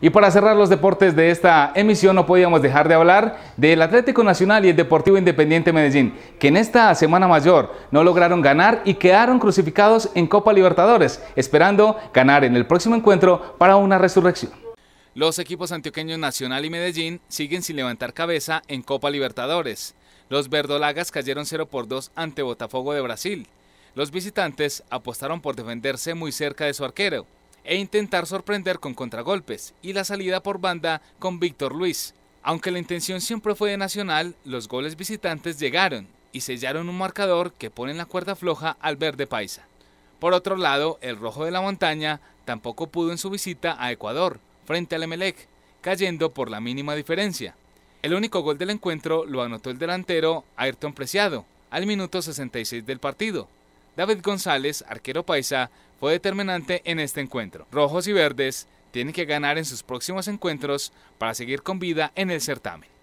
Y para cerrar los deportes de esta emisión no podíamos dejar de hablar del Atlético Nacional y el Deportivo Independiente Medellín, que en esta semana mayor no lograron ganar y quedaron crucificados en Copa Libertadores, esperando ganar en el próximo encuentro para una resurrección. Los equipos antioqueños Nacional y Medellín siguen sin levantar cabeza en Copa Libertadores. Los verdolagas cayeron 0 por 2 ante Botafogo de Brasil. Los visitantes apostaron por defenderse muy cerca de su arquero, e intentar sorprender con contragolpes y la salida por banda con Víctor Luis. Aunque la intención siempre fue de Nacional, los goles visitantes llegaron y sellaron un marcador que pone en la cuerda floja al verde paisa. Por otro lado, el rojo de la montaña tampoco pudo en su visita a Ecuador, frente al Emelec, cayendo por la mínima diferencia. El único gol del encuentro lo anotó el delantero Ayrton Preciado, al minuto 66 del partido, David González, arquero paisa, fue determinante en este encuentro. Rojos y verdes tienen que ganar en sus próximos encuentros para seguir con vida en el certamen.